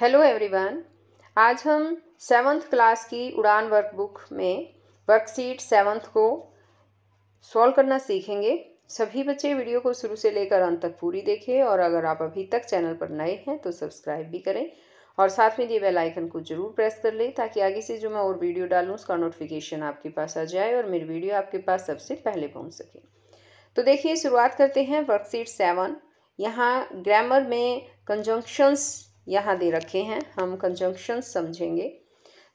hello everyone आज हम seventh class की उड़ान वर्कबुक में वर्कशीट सेवन्थ को सॉल्व करना सीखेंगे सभी बच्चे वीडियो को शुरू से लेकर अंत तक पूरी देखें और अगर आप अभी तक चैनल पर नए हैं तो सब्सक्राइब भी करें और साथ में दिए बेल आइकन को जरूर प्रेस कर लें ताकि आगे से जो मैं और वीडियो डालूँ उसका नोटिफिकेशन आपके पास आ जाए और मेरी वीडियो आपके पास सबसे पहले पहुँच सके तो देखिए शुरुआत करते हैं वर्कशीट सेवन यहाँ ग्रामर में कंजंक्शंस यहाँ दे रखे हैं हम कंजंक्शन समझेंगे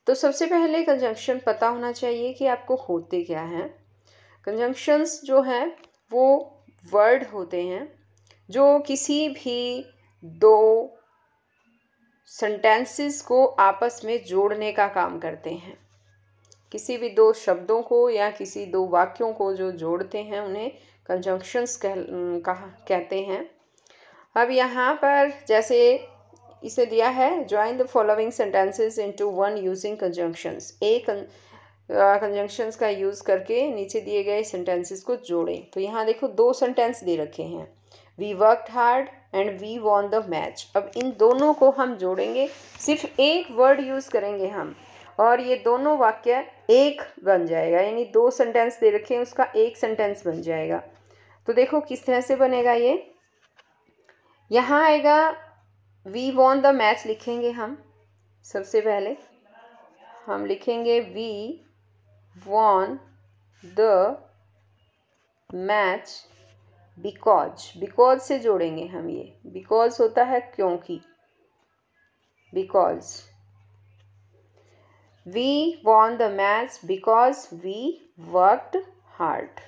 तो सबसे पहले कंजंक्शन पता होना चाहिए कि आपको होते क्या हैं कंजंक्शंस जो हैं वो वर्ड होते हैं जो किसी भी दो सेंटेंसेस को आपस में जोड़ने का काम करते हैं किसी भी दो शब्दों को या किसी दो वाक्यों को जो जोड़ते हैं उन्हें कंजंक्शंस कह, कह कहते हैं अब यहाँ पर जैसे इसे दिया है join the following sentences into one using conjunctions a conjunctions का यूज़ करके नीचे दिए गए सेंटेंसेस को जोड़ें तो यहाँ देखो दो सेंटेंस दे रखे हैं we work hard and we won the match अब इन दोनों को हम जोड़ेंगे सिर्फ एक वर्ड यूज़ करेंगे हम और ये दोनों वाक्य एक बन जाएगा यानी दो सेंटेंस दे रखे हैं उसका एक सेंटेंस बन जाएगा तो देखो किस तरह से बनेगा ये यहाँ आएगा वी वॉन द मैच लिखेंगे हम सबसे पहले हम लिखेंगे we won the match because because से जोड़ेंगे हम ये बिकॉज होता है क्योंकि because we won the match because we worked hard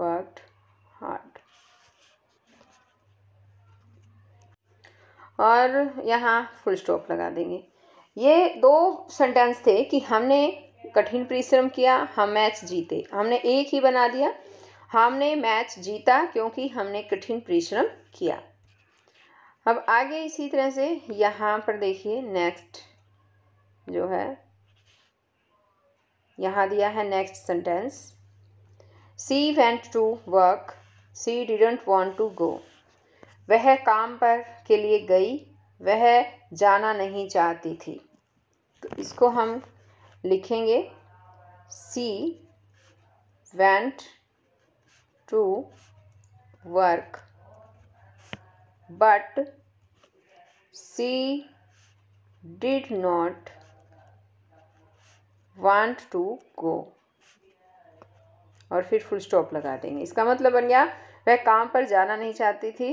worked और यहाँ फुल स्टॉप लगा देंगे ये दो सेंटेंस थे कि हमने कठिन परिश्रम किया हम मैच जीते हमने एक ही बना दिया हमने मैच जीता क्योंकि हमने कठिन परिश्रम किया अब आगे इसी तरह से यहाँ पर देखिए नेक्स्ट जो है यहाँ दिया है next sentence she went to work she didn't want to go वह काम पर के लिए गई वह जाना नहीं चाहती थी तो इसको हम लिखेंगे she went to work but she did not want to go और फिर फुल स्टॉप लगा देंगे इसका मतलब बन गया वह काम पर जाना नहीं चाहती थी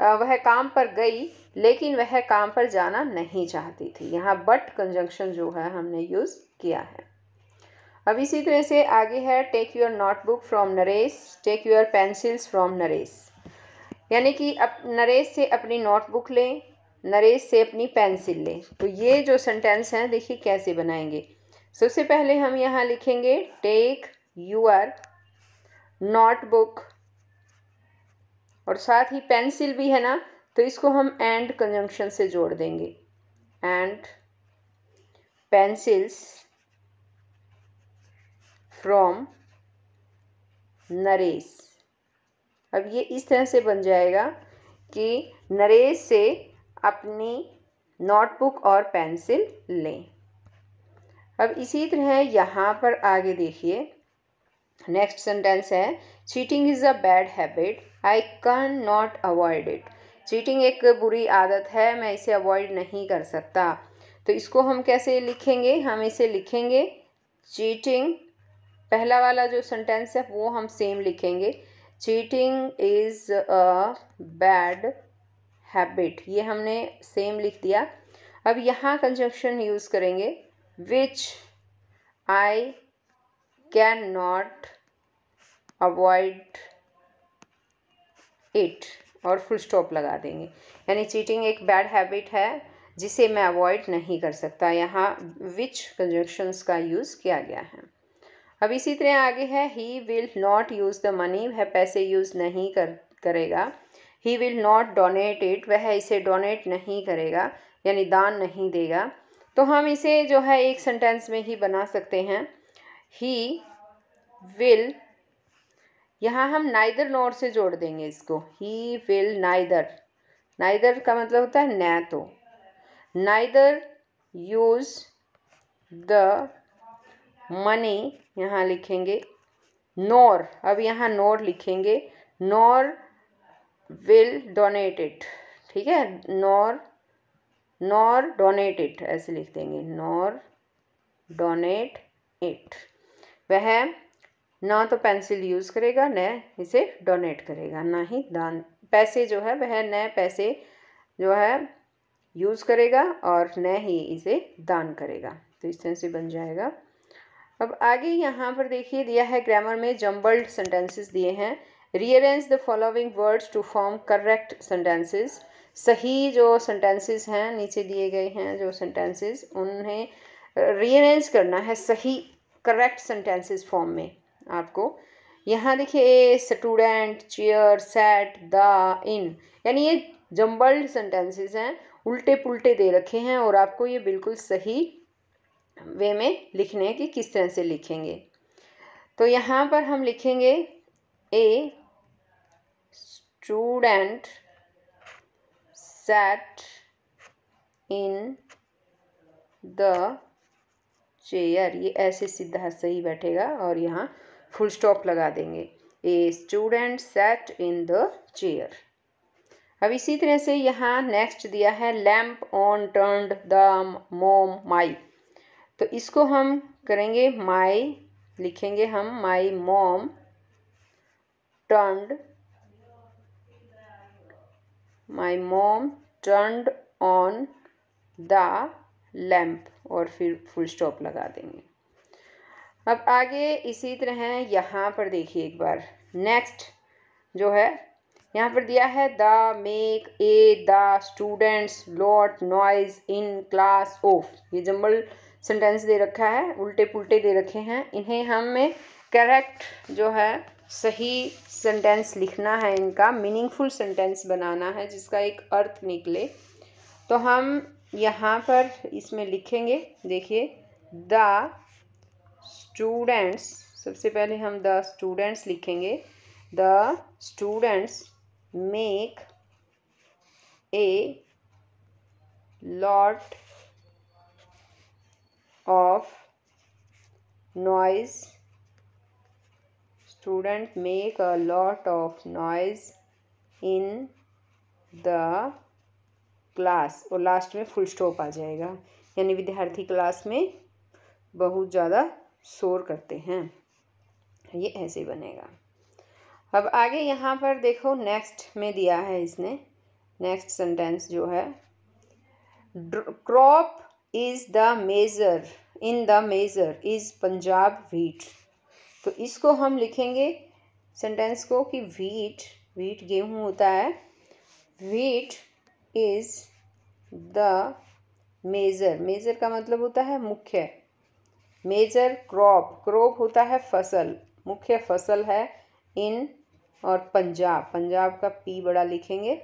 वह काम पर गई लेकिन वह काम पर जाना नहीं चाहती थी यहाँ बट कंजंक्शन जो है हमने यूज़ किया है अब इसी तरह से आगे है take your notebook from Naresh take your pencils from Naresh यानी कि अप नरेश से अपनी नोटबुक लें नरेश से अपनी पेंसिल लें तो ये जो सेंटेंस हैं देखिए कैसे बनाएंगे सबसे पहले हम यहाँ लिखेंगे टेक यूअर नोटबुक और साथ ही पेंसिल भी है ना तो इसको हम एंड कंजंक्शन से जोड़ देंगे एंड पेंसिल्स फ्रॉम नरेश अब ये इस तरह से बन जाएगा कि नरेश से अपनी नोटबुक और पेंसिल लें अब इसी तरह यहाँ पर आगे देखिए नेक्स्ट सेंटेंस है cheating is a bad habit I can not avoid it cheating एक बुरी आदत है मैं इसे अवॉइड नहीं कर सकता तो इसको हम कैसे लिखेंगे हम इसे लिखेंगे चीटिंग पहला वाला जो सेंटेंस है वो हम सेम लिखेंगे cheating is a bad habit ये हमने सेम लिख दिया अब यहाँ कंजक्शन यूज़ करेंगे which I can not avoid it और फुल स्टॉप लगा देंगे यानी चीटिंग एक बैड हैबिट है जिसे मैं अवॉइड नहीं कर सकता यहाँ विच कंजक्शंस का यूज़ किया गया है अब इसी तरह आगे है he will not use the money वह पैसे यूज़ नहीं कर करेगा he will not donate it वह इसे डोनेट नहीं करेगा यानी दान नहीं देगा तो हम इसे जो है एक सेंटेंस में ही बना सकते हैं ही विल यहाँ हम नाइदर नोर से जोड़ देंगे इसको ही विल नाइदर नाइदर का मतलब होता है न तो नाइदर यूज़ द मनी यहाँ लिखेंगे नोर अब यहाँ नोर लिखेंगे नोर विल डोनेटेड ठीक है नोर नॉर डोनेटेड ऐसे लिख देंगे नॉर डोनेट इट वह ना तो पेंसिल यूज़ करेगा न इसे डोनेट करेगा ना ही दान पैसे जो है वह न पैसे जो है यूज़ करेगा और न ही इसे दान करेगा तो इस तरह से बन जाएगा अब आगे यहाँ पर देखिए दिया है ग्रामर में जम्बल्ड सेंटेंसेस दिए हैं rearrange the following words to form correct sentences सही जो सेंटेंसेस हैं नीचे दिए गए हैं जो सेंटेंसेस उन्हें रीअरेंज करना है सही करेक्ट सेंटेंसेस फॉर्म में आपको यहाँ देखिए student chair set the in यानी ये जम्बल्ड सेंटेंसेस हैं उल्टे पुल्टे दे रखे हैं और आपको ये बिल्कुल सही वे में लिखने हैं कि किस तरह से लिखेंगे तो यहाँ पर हम लिखेंगे a student set in the chair ये ऐसे सीधा सही बैठेगा और यहाँ फुल स्टॉप लगा देंगे a student set in the chair अब इसी तरह से यहाँ नेक्स्ट दिया है लैम्प ऑन टर्न द मोम माई तो इसको हम करेंगे माई लिखेंगे हम माई मोम टर्न माई मोम टर्न ऑन द लैम्प और फिर फुल स्टॉप लगा देंगे अब आगे इसी तरह यहाँ पर देखिए एक बार नेक्स्ट जो है यहाँ पर दिया है the make a the students lot noise in class of ये जम्बल सेंटेंस दे रखा है उल्टे पुल्टे दे रखे हैं इन्हें हमें करेक्ट जो है सही सेंटेंस लिखना है इनका मीनिंगफुल सेंटेंस बनाना है जिसका एक अर्थ निकले तो हम यहाँ पर इसमें लिखेंगे देखिए द स्टूडेंट्स सबसे पहले हम द स्टूडेंट्स लिखेंगे the students make a lot of noise student make a lot of noise in the class और लास्ट में फुल स्टॉप आ जाएगा यानी विद्यार्थी क्लास में बहुत ज़्यादा शोर करते हैं ये ऐसे बनेगा अब आगे यहाँ पर देखो नेक्स्ट में दिया है इसने नेक्स्ट सेंटेंस जो है crop is the major in the major is Punjab wheat तो इसको हम लिखेंगे सेंटेंस को कि व्हीट व्हीट गेहूँ होता है wheat is the major major का मतलब होता है मुख्य मेजर क्रॉप क्रॉप होता है फसल मुख्य फसल है इन और पंजाब पंजाब का पी बड़ा लिखेंगे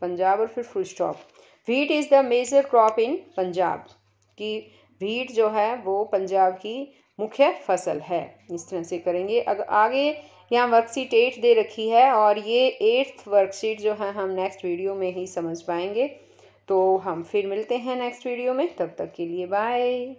पंजाब और फिर full stop wheat is the major crop in Punjab कि व्हीट जो है वो पंजाब की मुख्य फसल है इस तरह से करेंगे अगर आगे यहाँ वर्कशीट एट दे रखी है और ये एट्थ वर्कशीट जो है हम नेक्स्ट वीडियो में ही समझ पाएंगे तो हम फिर मिलते हैं नेक्स्ट वीडियो में तब तक के लिए बाय